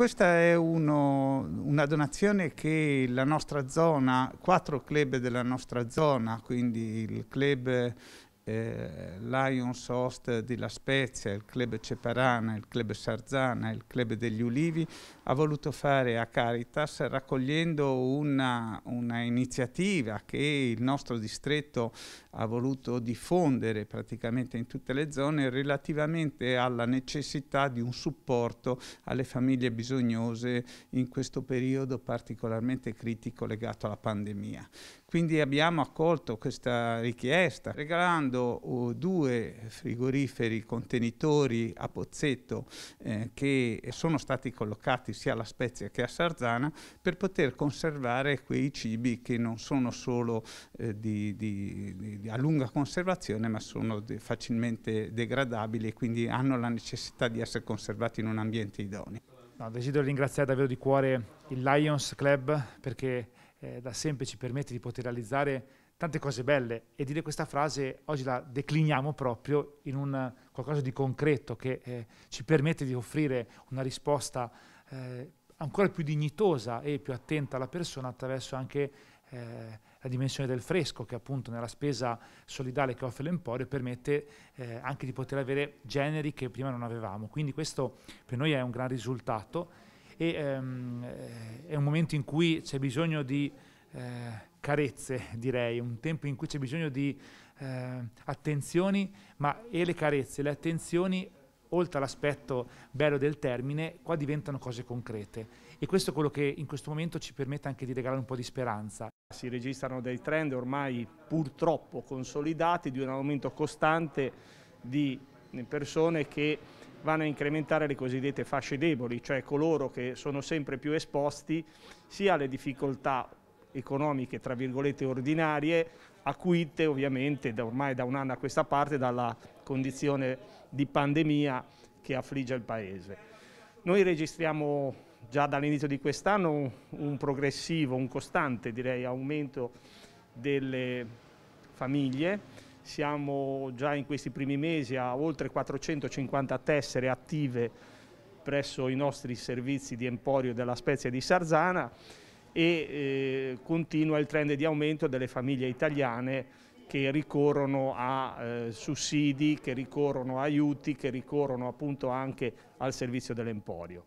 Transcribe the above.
Questa è uno, una donazione che la nostra zona, quattro club della nostra zona, quindi il club eh, Lions Host di La Spezia, il club Ceparana, il club Sarzana, il club degli Ulivi, ha voluto fare a Caritas raccogliendo una, una iniziativa che il nostro distretto ha voluto diffondere praticamente in tutte le zone relativamente alla necessità di un supporto alle famiglie bisognose in questo periodo particolarmente critico legato alla pandemia. Quindi abbiamo accolto questa richiesta regalando avendo due frigoriferi contenitori a pozzetto eh, che sono stati collocati sia alla Spezia che a Sarzana per poter conservare quei cibi che non sono solo eh, di, di, di, a lunga conservazione ma sono de facilmente degradabili e quindi hanno la necessità di essere conservati in un ambiente idoneo. No, desidero ringraziare davvero di cuore il Lions Club perché eh, da sempre ci permette di poter realizzare tante cose belle e dire questa frase oggi la decliniamo proprio in un, qualcosa di concreto che eh, ci permette di offrire una risposta eh, ancora più dignitosa e più attenta alla persona attraverso anche eh, la dimensione del fresco che appunto nella spesa solidale che offre l'Emporio permette eh, anche di poter avere generi che prima non avevamo. Quindi questo per noi è un gran risultato e ehm, eh, è un momento in cui c'è bisogno di eh, carezze, direi, un tempo in cui c'è bisogno di eh, attenzioni, ma e le carezze, le attenzioni, oltre all'aspetto bello del termine, qua diventano cose concrete. E questo è quello che in questo momento ci permette anche di regalare un po' di speranza. Si registrano dei trend ormai purtroppo consolidati di un aumento costante di persone che vanno a incrementare le cosiddette fasce deboli, cioè coloro che sono sempre più esposti sia alle difficoltà economiche, tra virgolette, ordinarie, acuite ovviamente da ormai da un anno a questa parte dalla condizione di pandemia che affligge il Paese. Noi registriamo già dall'inizio di quest'anno un, progressivo, un costante direi aumento delle famiglie, siamo già in questi primi mesi a oltre 450 tessere attive presso i nostri servizi di Emporio della Spezia di Sarzana e eh, continua il trend di aumento delle famiglie italiane che ricorrono a eh, sussidi, che ricorrono a aiuti, che ricorrono appunto anche al servizio dell'emporio.